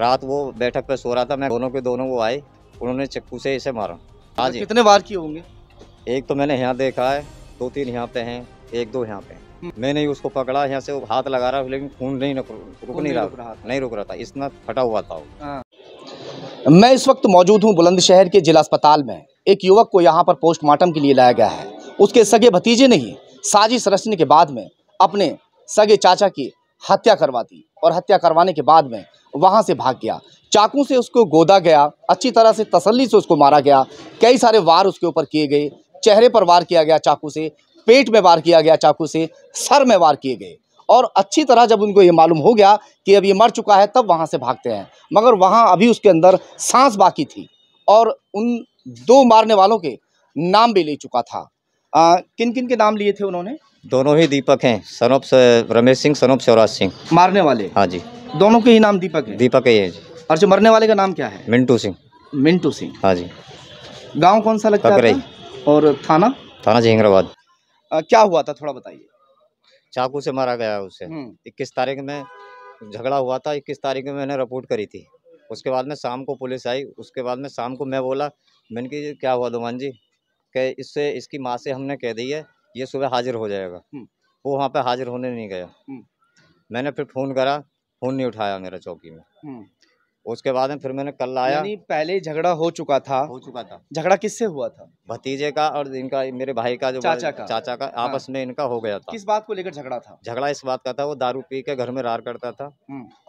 रात वो बैठक पे सो रहा था मैं दोनों के दोनों वो आए उन्होंने चक्कू से इसे मारा हाँ जी कितने बार किए होंगे एक तो मैंने यहाँ देखा है दो तीन यहाँ पे हैं एक दो यहाँ पे हैं मैंने ही उसको पकड़ा यहाँ से वो हाथ लगा रहा लेकिन खून नहीं रुक, रुक नहीं रहा नहीं रुक रहा था इतना फटा हुआ था हाँ। मैं इस वक्त मौजूद हूँ बुलंदशहर के जिला अस्पताल में एक युवक को यहाँ पर पोस्टमार्टम के लिए लाया गया है उसके सगे भतीजे ने ही साजिश रचने के बाद में अपने सगे चाचा की हत्या करवा दी और हत्या करवाने के बाद में वहाँ से भाग गया चाकू से उसको गोदा गया अच्छी तरह से तसल्ली से उसको मारा गया कई सारे वार उसके ऊपर किए गए चेहरे पर वार किया गया चाकू से पेट में वार किया गया चाकू से सर में वार किए गए और अच्छी तरह जब उनको ये मालूम हो गया कि अब ये मर चुका है तब वहाँ से भागते हैं मगर वहाँ अभी उसके अंदर सांस बाकी थी और उन दो मारने वालों के नाम भी ले चुका था आ, किन किन के नाम लिए थे उन्होंने दोनों ही दीपक हैं सनोप रमेश सिंह सनोप शिवराज सिंह मारने वाले हाँ जी दोनों के ही नाम दीपक है दीपक ही है जी और जो मरने वाले का नाम क्या है मिंटू सिंह मिंटू सिंह हाँ जी गांव कौन सा लगता है और थाना थाना जहिंगराबाद क्या हुआ था थोड़ा बताइए चाकू से मारा गया उसे हम्म। इक्कीस तारीख में झगड़ा हुआ था इक्कीस तारीख में मैंने रिपोर्ट करी थी उसके बाद में शाम को पुलिस आई उसके बाद में शाम को मैं बोला मैंने कि क्या हुआ दुमान जी कि इससे इसकी माँ से हमने कह दी है ये सुबह हाजिर हो जाएगा हम्म। वो वहाँ पे हाजिर होने नहीं गया हम्म। मैंने फिर फ़ोन करा फ़ोन नहीं उठाया मेरा चौकी में हम्म। उसके बाद में फिर मैंने कल आया यानी पहले झगड़ा हो चुका था हो चुका था झगड़ा किससे हुआ था भतीजे का और इनका मेरे भाई का जो चाचा का चाचा का आपस हाँ। में इनका हो गया था किस बात को लेकर झगड़ा था झगड़ा इस बात का था वो दारू पी के घर में रार करता था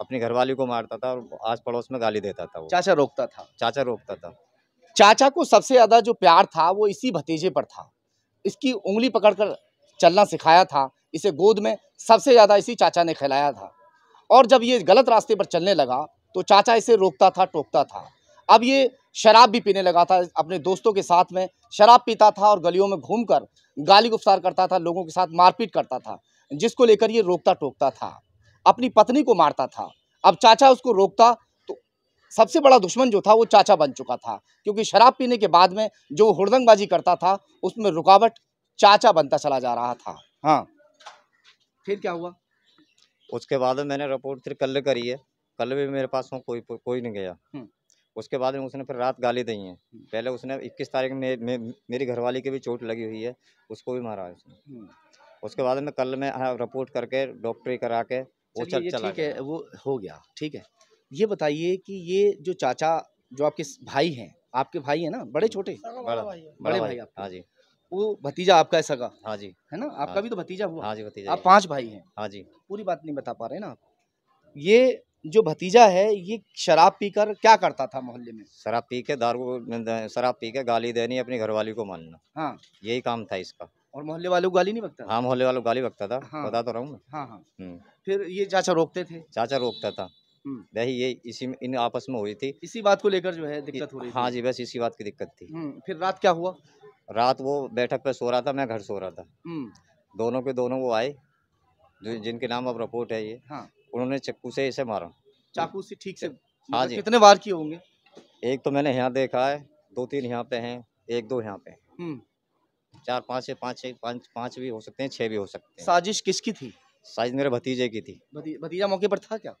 अपनी घरवाली को मारता था और आस पड़ोस में गाली देता था वो चाचा रोकता था चाचा रोकता था चाचा को सबसे ज्यादा जो प्यार था वो इसी भतीजे पर था इसकी उंगली पकड़कर चलना सिखाया था इसे गोद में सबसे ज़्यादा इसी चाचा ने खिलाया था और जब ये गलत रास्ते पर चलने लगा तो चाचा इसे रोकता था टोकता था अब ये शराब भी पीने लगा था अपने दोस्तों के साथ में शराब पीता था और गलियों में कर गाली गुफ्तार करता था लोगों के साथ मारपीट करता था जिसको लेकर ये रोकता टोकता था अपनी पत्नी को मारता था अब चाचा उसको रोकता सबसे बड़ा दुश्मन जो था वो चाचा बन चुका था क्योंकि शराब पीने के बाद में जो हुड़दंगबाजी करता था उसमें रुकावट चाचा बनता चला जा रहा था हाँ फिर क्या हुआ उसके बाद मैंने रिपोर्ट फिर कल करी है कल भी मेरे पास कोई कोई कोई नहीं गया हम्म। उसके बाद में उसने फिर रात गाली दी है हम्म। पहले उसने 21 तारीख में मे, मेरी घरवाली की भी चोट लगी हुई है उसको भी मारा है उसने हम्म। उसके बाद में कल मैं रिपोर्ट हाँ, करके डॉक्टरी करा के वो चल चला ठीक है वो हो गया ठीक है ये बताइए कि ये जो चाचा जो आपके भाई हैं आपके भाई है ना बड़े छोटे बड़ा बड़े भाई आप हाँ जी वो भतीजा आपका है सगा हाँ जी है ना आपका हाँ भी तो भतीजा हुआ हाँ जी भतीजा आप पांच भाई हैं हाँ जी पूरी बात नहीं बता पा रहे ना आप ये जो भतीजा है ये शराब पीकर क्या करता था मोहल्ले में शराब पी के दारू शराब पी के गाली देनी अपनी घरवाली को मानना हाँ यही काम था इसका और मोहल्ले वालों को गाली नहीं बकता हाँ मोहल्ले वालों को गाली बकता था हाँ, बता तो रहा हूँ हाँ हाँ हम्म। फिर ये चाचा रोकते थे चाचा रोकता था हम्म। वही ये इसी में इन आपस में हुई थी इसी बात को लेकर जो है दिक्कत हो रही हाँ जी बस इसी बात की दिक्कत थी हम्म, फिर रात क्या हुआ रात वो बैठक पे सो रहा था मैं घर सो रहा था हम्म। दोनों के दोनों वो आए जो जिनके नाम अब रिपोर्ट है ये हाँ। उन्होंने चक्कू से इसे मारा चाकू से ठीक से हाँ मतलब जी कितने बार किए होंगे एक तो मैंने यहाँ देखा है दो तीन यहाँ पे हैं एक दो यहाँ पे चार पाँच पाँच पाँच पाँच भी हो सकते हैं छः भी हो सकते हैं साजिश किसकी थी साजिश मेरे भतीजे की थी भतीजा मौके पर था क्या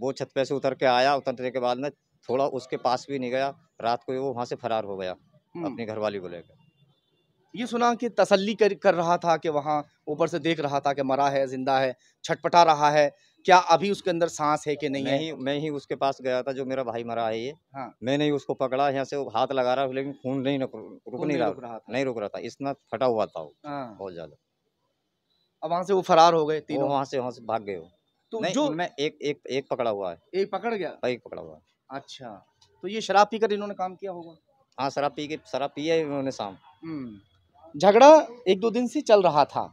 वो छत पे से उतर के आया उतरने के बाद में थोड़ा उसके पास भी नहीं गया रात को वो वहाँ से फरार हो गया हम्म। अपनी घरवाली को लेकर ये सुना कि तसल्ली कर कर रहा था कि वहाँ ऊपर से देख रहा था कि मरा है जिंदा है छटपटा रहा है क्या अभी उसके अंदर सांस है कि नहीं मैं है ही, मैं ही उसके पास गया था जो मेरा भाई मरा है ये हाँ। मैंने ही उसको पकड़ा यहाँ से हाथ लगा रहा लेकिन खून नहीं रुक, नहीं रहा, रहा था नहीं रुक रहा था इतना फटा हुआ था हाँ। बहुत ज़्यादा अब वहाँ से वो फरार हो गए तीनों वहाँ से वहाँ से भाग गए तो जो मैं एक एक एक पकड़ा हुआ है एक पकड़ गया एक पकड़ा हुआ है अच्छा तो ये शराब पीकर इन्होंने काम किया होगा हाँ शराब पी के शराब पिया इन्होंने शाम हम्म, झगड़ा एक दो दिन से चल रहा था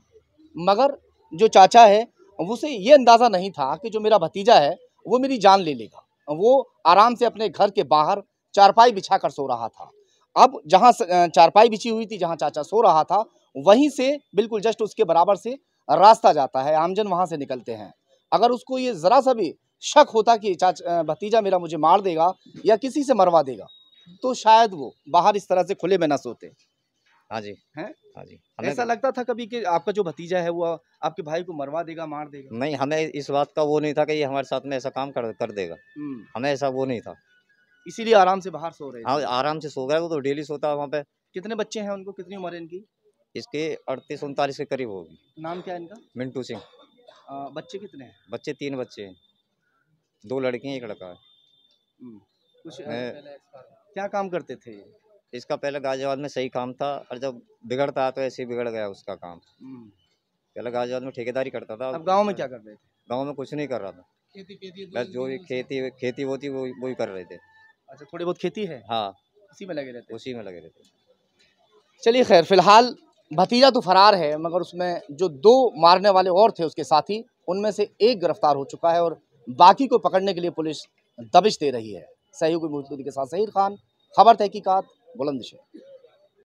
मगर जो चाचा है उसे ये अंदाज़ा नहीं था कि जो मेरा भतीजा है वो मेरी जान ले लेगा वो आराम से अपने घर के बाहर चारपाई बिछा कर सो रहा था अब जहाँ चारपाई बिछी हुई थी जहाँ चाचा सो रहा था वहीं से बिल्कुल जस्ट उसके बराबर से रास्ता जाता है आमजन वहाँ से निकलते हैं अगर उसको ये ज़रा सा भी शक होता कि चाच भतीजा मेरा मुझे मार देगा या किसी से मरवा देगा तो शायद वो बाहर इस तरह से खुले में ना सोते हाँ जी हैं हाँ जी ऐसा लगता था कभी कि आपका जो भतीजा है वो आपके भाई को मरवा देगा मार देगा नहीं हमें इस बात का वो नहीं था कि ये हमारे साथ में ऐसा काम कर कर देगा हम्म। हमें ऐसा वो नहीं था इसीलिए आराम से बाहर सो रहे हाँ आराम से सो गए वो तो डेली सोता वहाँ पे कितने बच्चे हैं उनको कितनी उम्र है इनकी इसके अड़तीस उनतालीस के करीब होगी नाम क्या है इनका मिंटू सिंह बच्चे कितने हैं बच्चे तीन बच्चे हैं दो लड़के एक लड़का है हम्म। कुछ क्या काम करते थे इसका पहले गाजियाबाद में सही काम था और जब बिगड़ता तो ऐसे ही बिगड़ गया उसका काम हम्म। पहले गाजियाबाद में ठेकेदारी करता था अब गांव में क्या कर रहे थे गांव में कुछ नहीं कर रहा था खेती बस जो भी खेती खेती वो थी वो वही कर रहे थे अच्छा थोड़ी बहुत खेती है हाँ उसी में लगे रहते उसी में लगे रहते चलिए खैर फिलहाल भतीजा तो फरार है मगर उसमें जो दो मारने वाले और थे उसके साथी उनमें से एक गिरफ्तार हो चुका है और बाकी को पकड़ने के लिए पुलिस दबिश दे रही है सहयोगी मुस्तूदी के साथ सहीद खान खबर तहकीक़त बुलंदशहर